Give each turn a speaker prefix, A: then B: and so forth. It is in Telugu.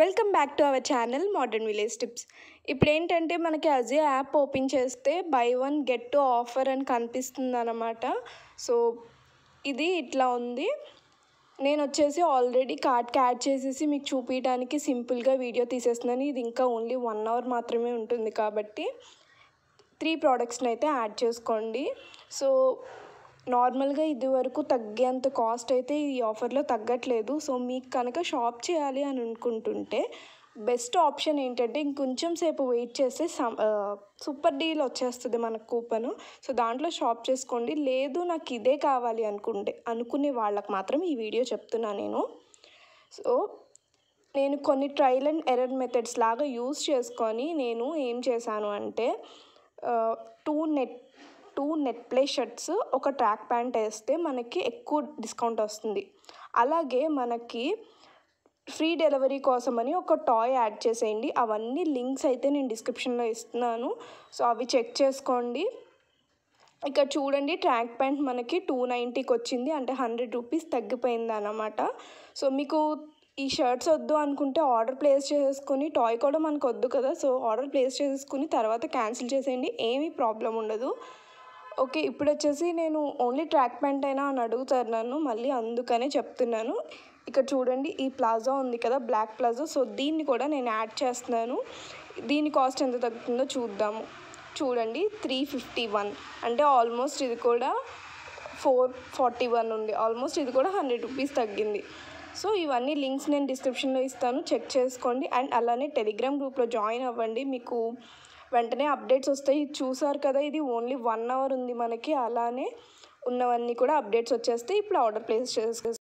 A: welcome back to our channel modern village tips ఇప్పుడు ఏంటంటే మనకి అజే యాప్ ఓపెన్ చేస్తే buy one get two offer అని కనిపిస్తుంది అనమాట సో ఇది ఇట్లా ఉంది నేను వచ్చేసి ఆల్రెడీ కార్ట్కి యాడ్ చేసేసి మీకు చూపించడానికి సింపుల్గా వీడియో తీసేస్తున్నాను ఇది ఇంకా ఓన్లీ వన్ అవర్ మాత్రమే ఉంటుంది కాబట్టి త్రీ ప్రోడక్ట్స్ని అయితే యాడ్ చేసుకోండి సో నార్మల్గా ఇదివరకు తగ్గేంత కాస్ట్ అయితే ఈ ఆఫర్లో తగ్గట్లేదు సో మీకు కనుక షాప్ చేయాలి అని అనుకుంటుంటే బెస్ట్ ఆప్షన్ ఏంటంటే ఇంకొంచెం సేపు వెయిట్ చేస్తే సూపర్ డీల్ వచ్చేస్తుంది మన కూపను సో దాంట్లో షాప్ చేసుకోండి లేదు నాకు ఇదే కావాలి అనుకుంటే అనుకునే వాళ్ళకి మాత్రం ఈ వీడియో చెప్తున్నా నేను సో నేను కొన్ని ట్రయల్ అండ్ ఎర్రర్ మెథడ్స్ లాగా యూస్ చేసుకొని నేను ఏం చేశాను అంటే two net two net play shirts ఒక ట్రాక్ ప్యాంట్ వేస్తే మనకి ఎక్కువ డిస్కౌంట్ వస్తుంది అలాగే మనకి ఫ్రీ డెలివరీ కోసమని ఒక టాయ్ యాడ్ చేసేయండి అవన్నీ లింక్స్ అయితే నేను డిస్క్రిప్షన్లో ఇస్తున్నాను సో అవి చెక్ చేసుకోండి ఇక చూడండి ట్రాక్ ప్యాంట్ మనకి టూ నైంటీకి వచ్చింది అంటే హండ్రెడ్ రూపీస్ తగ్గిపోయింది అనమాట సో మీకు ఈ షర్ట్స్ వద్దు అనుకుంటే ఆర్డర్ ప్లేస్ చేసుకుని టాయ్ కూడా మనకు వద్దు కదా సో ఆర్డర్ ప్లేస్ చేసుకుని తర్వాత క్యాన్సిల్ చేసేయండి ఏమీ ప్రాబ్లం ఉండదు ఓకే ఇప్పుడు వచ్చేసి నేను ఓన్లీ ట్రాక్ ప్యాంట్ అయినా అని అడుగుతున్నాను మళ్ళీ అందుకనే చెప్తున్నాను ఇక్కడ చూడండి ఈ ప్లాజో ఉంది కదా బ్లాక్ ప్లాజా సో దీన్ని కూడా నేను యాడ్ చేస్తున్నాను దీని కాస్ట్ ఎంత తగ్గుతుందో చూద్దాము చూడండి త్రీ ఫిఫ్టీ వన్ అంటే ఆల్మోస్ట్ ఇది కూడా ఫోర్ ఫార్టీ వన్ ఉంది ఆల్మోస్ట్ ఇది కూడా హండ్రెడ్ రూపీస్ తగ్గింది సో ఇవన్నీ లింక్స్ నేను డిస్క్రిప్షన్లో ఇస్తాను చెక్ చేసుకోండి అండ్ అలానే టెలిగ్రామ్ గ్రూప్లో జాయిన్ అవ్వండి మీకు వెంటనే అప్డేట్స్ వస్తాయి చూసారు కదా ఇది ఓన్లీ వన్ అవర్ ఉంది మనకి అలానే ఉన్నవన్నీ కూడా అప్డేట్స్ వచ్చేస్తే ఇప్పుడు ఆర్డర్ ప్లేస్ చేసే